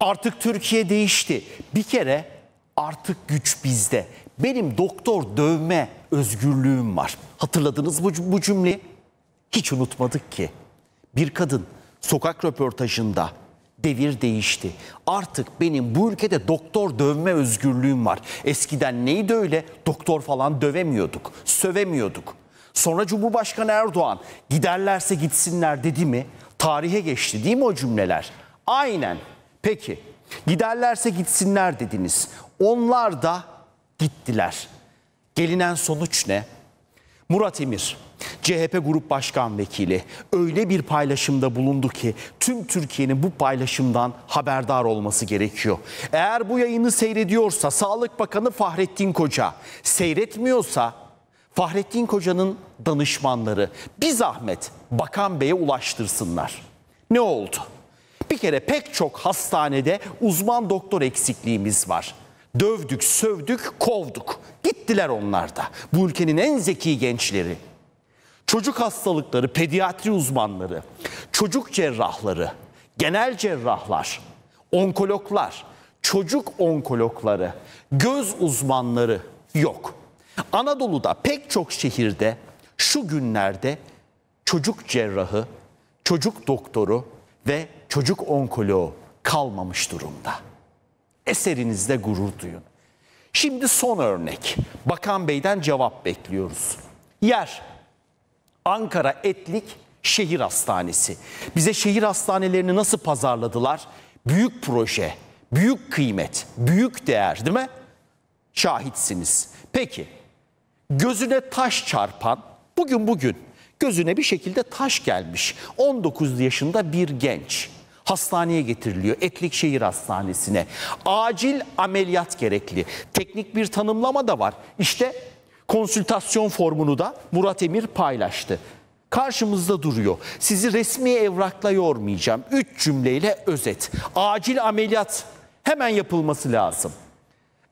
Artık Türkiye değişti. Bir kere artık güç bizde. Benim doktor dövme özgürlüğüm var. Hatırladınız bu, bu cümleyi? Hiç unutmadık ki. Bir kadın sokak röportajında devir değişti. Artık benim bu ülkede doktor dövme özgürlüğüm var. Eskiden neydi öyle? Doktor falan dövemiyorduk, sövemiyorduk. Sonra Cumhurbaşkanı Erdoğan giderlerse gitsinler dedi mi? Tarihe geçti değil mi o cümleler? Aynen Peki giderlerse gitsinler dediniz. Onlar da gittiler. Gelinen sonuç ne? Murat Emir, CHP Grup Başkan Vekili öyle bir paylaşımda bulundu ki tüm Türkiye'nin bu paylaşımdan haberdar olması gerekiyor. Eğer bu yayını seyrediyorsa Sağlık Bakanı Fahrettin Koca, seyretmiyorsa Fahrettin Koca'nın danışmanları bir zahmet Bakan Bey'e ulaştırsınlar. Ne oldu? bir kere pek çok hastanede uzman doktor eksikliğimiz var. Dövdük, sövdük, kovduk. Gittiler onlar da. Bu ülkenin en zeki gençleri. Çocuk hastalıkları, pediatri uzmanları, çocuk cerrahları, genel cerrahlar, onkologlar, çocuk onkologları, göz uzmanları yok. Anadolu'da pek çok şehirde şu günlerde çocuk cerrahı, çocuk doktoru, ve çocuk onkoloğu kalmamış durumda. Eserinizde gurur duyun. Şimdi son örnek. Bakan Bey'den cevap bekliyoruz. Yer Ankara Etlik Şehir Hastanesi. Bize şehir hastanelerini nasıl pazarladılar? Büyük proje, büyük kıymet, büyük değer değil mi? Şahitsiniz. Peki gözüne taş çarpan bugün bugün Gözüne bir şekilde taş gelmiş. 19 yaşında bir genç hastaneye getiriliyor. Etlikşehir Hastanesi'ne. Acil ameliyat gerekli. Teknik bir tanımlama da var. İşte konsültasyon formunu da Murat Emir paylaştı. Karşımızda duruyor. Sizi resmi evrakla yormayacağım. Üç cümleyle özet. Acil ameliyat hemen yapılması lazım.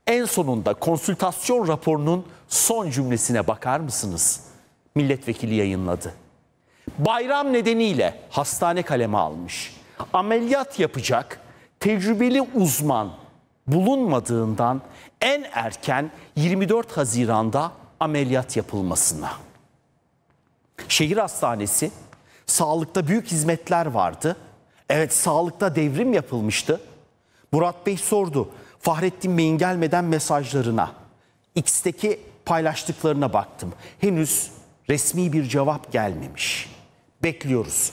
En sonunda konsültasyon raporunun son cümlesine bakar mısınız? milletvekili yayınladı. Bayram nedeniyle hastane kaleme almış. Ameliyat yapacak tecrübeli uzman bulunmadığından en erken 24 Haziran'da ameliyat yapılmasına. Şehir hastanesi sağlıkta büyük hizmetler vardı. Evet sağlıkta devrim yapılmıştı. Murat Bey sordu. Fahrettin Bey'in gelmeden mesajlarına, X'teki paylaştıklarına baktım. Henüz resmi bir cevap gelmemiş. Bekliyoruz.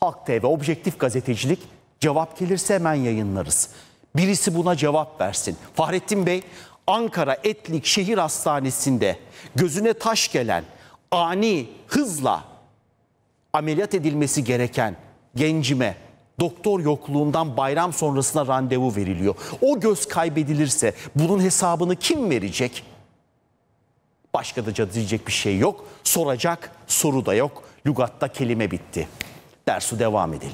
Halk TV Objektif Gazetecilik cevap gelirse hemen yayınlarız. Birisi buna cevap versin. Fahrettin Bey Ankara Etlik Şehir Hastanesi'nde gözüne taş gelen ani hızla ameliyat edilmesi gereken gencime doktor yokluğundan bayram sonrasına randevu veriliyor. O göz kaybedilirse bunun hesabını kim verecek? Başka da diyecek bir şey yok. Soracak soru da yok. Lugatta kelime bitti. Dersu devam edelim.